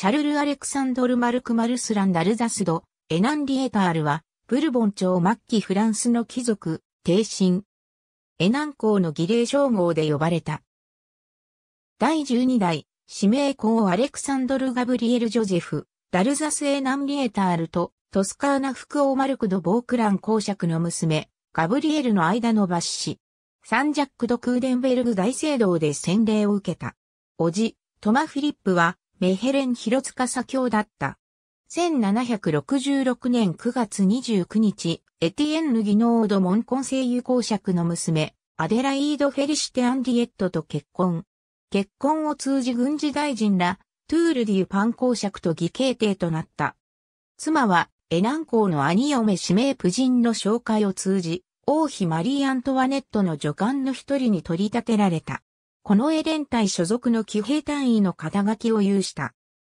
シャルル・アレクサンドル・マルク・マルスラン・ダルザスド、エナン・リエタールは、ブルボン朝末期フランスの貴族、帝神。エナン公の儀礼称号で呼ばれた。第12代、指名公アレクサンドル・ガブリエル・ジョゼフ、ダルザス・エナン・リエタールと、トスカーナ・フクオマルクド・ボークラン公爵の娘、ガブリエルの間の抜子。サンジャック・ド・クーデンベルグ大聖堂で洗礼を受けた。おじ、トマ・フィリップは、メヘレン・ヒロツカサ京だった。1766年9月29日、エティエンヌ・ギノード・モンコン声優公爵の娘、アデライード・フェリシテ・アンディエットと結婚。結婚を通じ軍事大臣ら、トゥール・デュ・パン公爵と義兄弟となった。妻は、エナン公の兄嫁指名夫人の紹介を通じ、王妃マリー・アントワネットの助官の一人に取り立てられた。このエ連隊所属の騎兵隊員の肩書きを有した。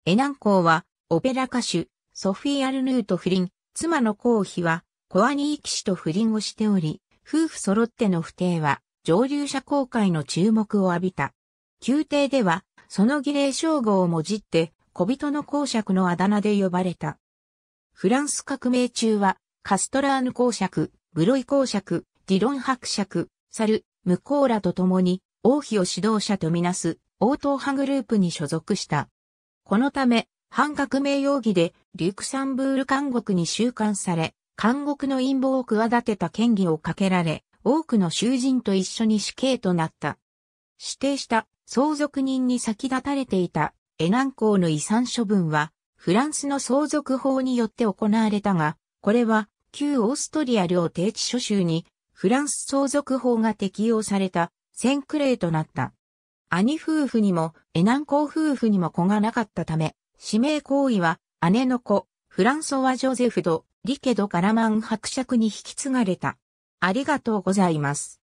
エナン公は、オペラ歌手、ソフィー・アルヌーと不倫、妻の公妃は、コアニー騎士と不倫をしており、夫婦揃っての不定は、上流者公会の注目を浴びた。宮廷では、その儀礼称号をもじって、小人の公爵のあだ名で呼ばれた。フランス革命中は、カストラーヌ公爵、ブロイ公爵、ディロン伯爵、サル、ムコーラと共に、王妃を指導者とみなす、王党派グループに所属した。このため、反革命容疑で、リュクサンブール監獄に収監され、監獄の陰謀を企てた権威をかけられ、多くの囚人と一緒に死刑となった。指定した相続人に先立たれていたエナン公の遺産処分は、フランスの相続法によって行われたが、これは旧オーストリア領定地諸州にフランス相続法が適用された先レ例となった。兄夫婦にも、エナンコ夫婦にも子がなかったため、指名行為は、姉の子、フランソワ・ジョゼフド・リケド・ガラマン伯爵に引き継がれた。ありがとうございます。